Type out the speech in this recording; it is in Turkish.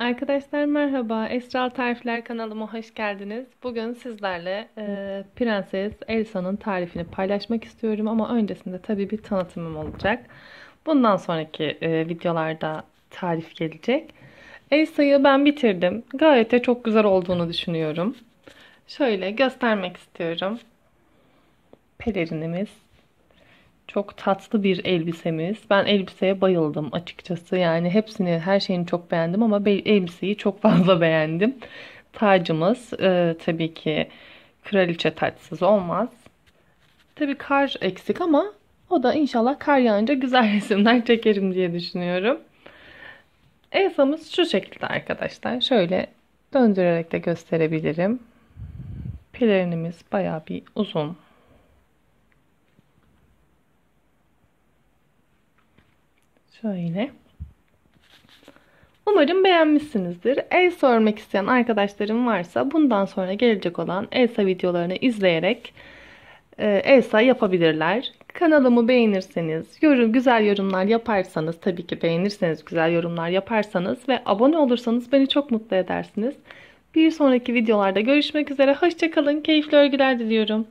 Arkadaşlar merhaba. Esra Tarifler kanalıma hoş geldiniz. Bugün sizlerle e, Prenses Elsa'nın tarifini paylaşmak istiyorum ama öncesinde tabii bir tanıtımım olacak. Bundan sonraki e, videolarda tarif gelecek. Elsa'yı ben bitirdim. Gayet de çok güzel olduğunu düşünüyorum. Şöyle göstermek istiyorum. Pelerinimiz çok tatlı bir elbisemiz. Ben elbiseye bayıldım açıkçası. Yani hepsini, her şeyini çok beğendim ama elbiseyi çok fazla beğendim. Tacımız e, tabii ki kraliçe taçsız olmaz. Tabii kar eksik ama o da inşallah kar yağınca güzel resimler çekerim diye düşünüyorum. Elsamız şu şekilde arkadaşlar. Şöyle döndürerek de gösterebilirim. Pelerinimiz bayağı bir uzun. Şöyle. Umarım beğenmişsinizdir. El sormak isteyen arkadaşlarım varsa bundan sonra gelecek olan Elsa videolarını izleyerek e, Elsa yapabilirler. Kanalımı beğenirseniz, yorum, güzel yorumlar yaparsanız, tabii ki beğenirseniz güzel yorumlar yaparsanız ve abone olursanız beni çok mutlu edersiniz. Bir sonraki videolarda görüşmek üzere. Hoşçakalın. Keyifli örgüler diliyorum.